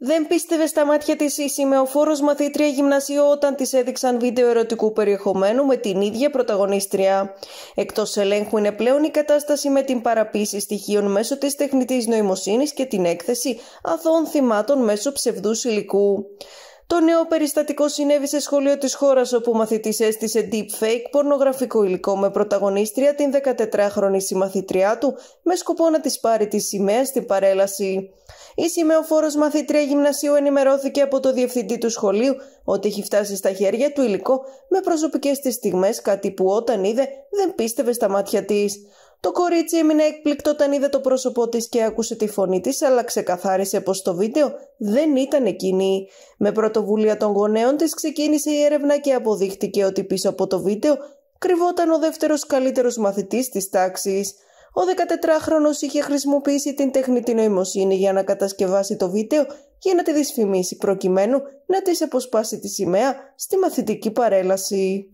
Δεν πίστευε στα μάτια της η σημεοφόρος μαθήτρια γυμνασίου όταν της έδειξαν βίντεο ερωτικού περιεχομένου με την ίδια πρωταγωνίστρια. Εκτός ελέγχου είναι πλέον η κατάσταση με την παραποίηση στοιχείων μέσω της τεχνητής νοημοσύνης και την έκθεση αθώων θυμάτων μέσω ψευδούς υλικού. Το νέο περιστατικό συνέβη σε σχολείο της χώρας όπου μαθητής έστησε deepfake πορνογραφικό υλικό με πρωταγωνίστρια την 14χρονη συμμαθητριά του με σκοπό να της πάρει τη σημαία στην παρέλαση. Η σημαίοφόρος μαθητρία γυμνασίου ενημερώθηκε από το διευθυντή του σχολείου ότι έχει φτάσει στα χέρια του υλικό με προσωπικές της στιγμές κάτι που όταν είδε δεν πίστευε στα μάτια της. Το κορίτσι έμεινε έκπληκτο όταν είδε το πρόσωπό της και άκουσε τη φωνή της, αλλά ξεκαθάρισε πως το βίντεο δεν ήταν εκείνη. Με πρωτοβουλία των γονέων της ξεκίνησε η έρευνα και αποδείχτηκε ότι πίσω από το βίντεο κρυβόταν ο δεύτερος καλύτερος μαθητής της τάξης. Ο 14χρονος είχε χρησιμοποιήσει την τεχνητή νοημοσύνη για να κατασκευάσει το βίντεο για να τη δυσφημίσει προκειμένου να της αποσπάσει τη σημαία στη μαθητική παρέλαση.